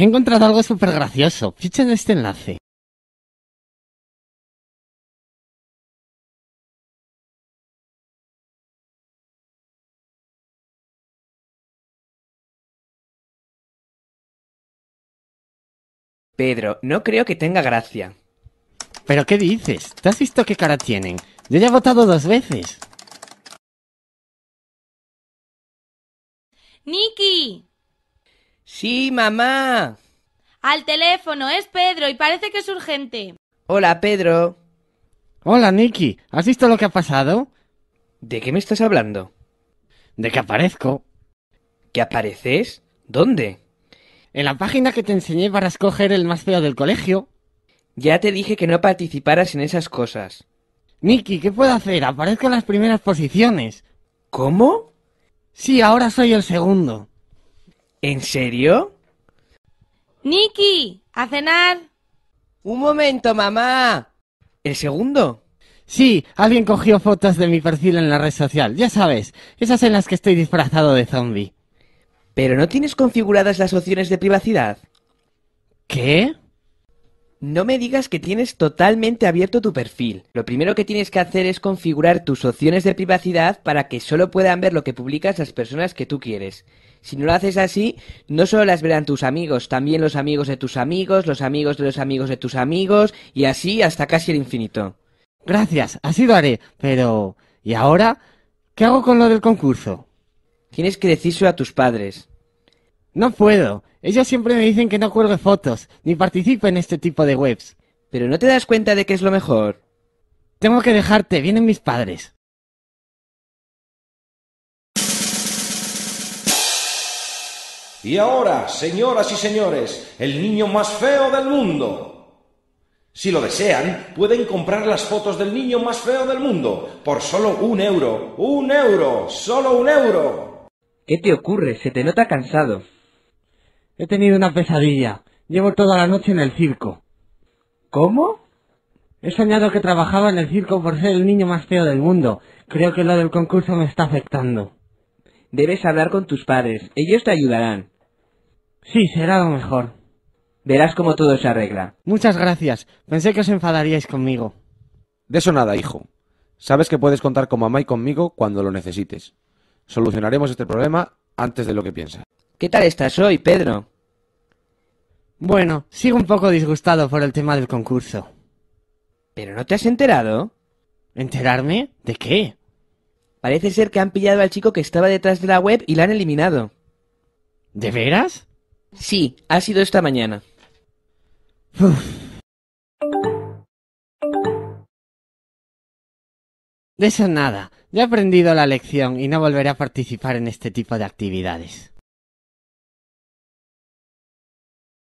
He encontrado algo súper gracioso. Fichen este enlace. Pedro, no creo que tenga gracia. ¿Pero qué dices? ¿Te has visto qué cara tienen? Yo ya he votado dos veces. ¡Niki! Sí, mamá. Al teléfono, es Pedro y parece que es urgente. Hola, Pedro. Hola, Nicky. ¿Has visto lo que ha pasado? ¿De qué me estás hablando? De que aparezco. ¿Que apareces? ¿Dónde? En la página que te enseñé para escoger el más feo del colegio. Ya te dije que no participaras en esas cosas. Nicky, ¿qué puedo hacer? Aparezco en las primeras posiciones. ¿Cómo? Sí, ahora soy el segundo. ¿En serio? Nicky ¡A cenar! ¡Un momento, mamá! ¿El segundo? Sí, alguien cogió fotos de mi perfil en la red social, ya sabes, esas en las que estoy disfrazado de zombie. ¿Pero no tienes configuradas las opciones de privacidad? ¿Qué? No me digas que tienes totalmente abierto tu perfil. Lo primero que tienes que hacer es configurar tus opciones de privacidad para que solo puedan ver lo que publicas las personas que tú quieres. Si no lo haces así, no solo las verán tus amigos, también los amigos de tus amigos, los amigos de los amigos de tus amigos, y así hasta casi el infinito. Gracias, así lo haré. Pero... ¿Y ahora? ¿Qué hago con lo del concurso? Tienes que decírselo a tus padres. No puedo. Ellos siempre me dicen que no cuelgue fotos, ni participe en este tipo de webs. Pero no te das cuenta de que es lo mejor. Tengo que dejarte, vienen mis padres. Y ahora, señoras y señores, el niño más feo del mundo. Si lo desean, pueden comprar las fotos del niño más feo del mundo por solo un euro. ¡Un euro! ¡Solo un euro! ¿Qué te ocurre? Se te nota cansado. He tenido una pesadilla. Llevo toda la noche en el circo. ¿Cómo? He soñado que trabajaba en el circo por ser el niño más feo del mundo. Creo que lo del concurso me está afectando. Debes hablar con tus padres. Ellos te ayudarán. Sí, será lo mejor. Verás cómo todo se arregla. Muchas gracias. Pensé que os enfadaríais conmigo. De eso nada, hijo. Sabes que puedes contar con mamá y conmigo cuando lo necesites. Solucionaremos este problema antes de lo que piensas. ¿Qué tal estás hoy, Pedro? Bueno, sigo un poco disgustado por el tema del concurso. ¿Pero no te has enterado? ¿Enterarme? ¿De qué? Parece ser que han pillado al chico que estaba detrás de la web y la han eliminado. ¿De veras? Sí, ha sido esta mañana. Uf. De eso nada. Ya he aprendido la lección y no volveré a participar en este tipo de actividades.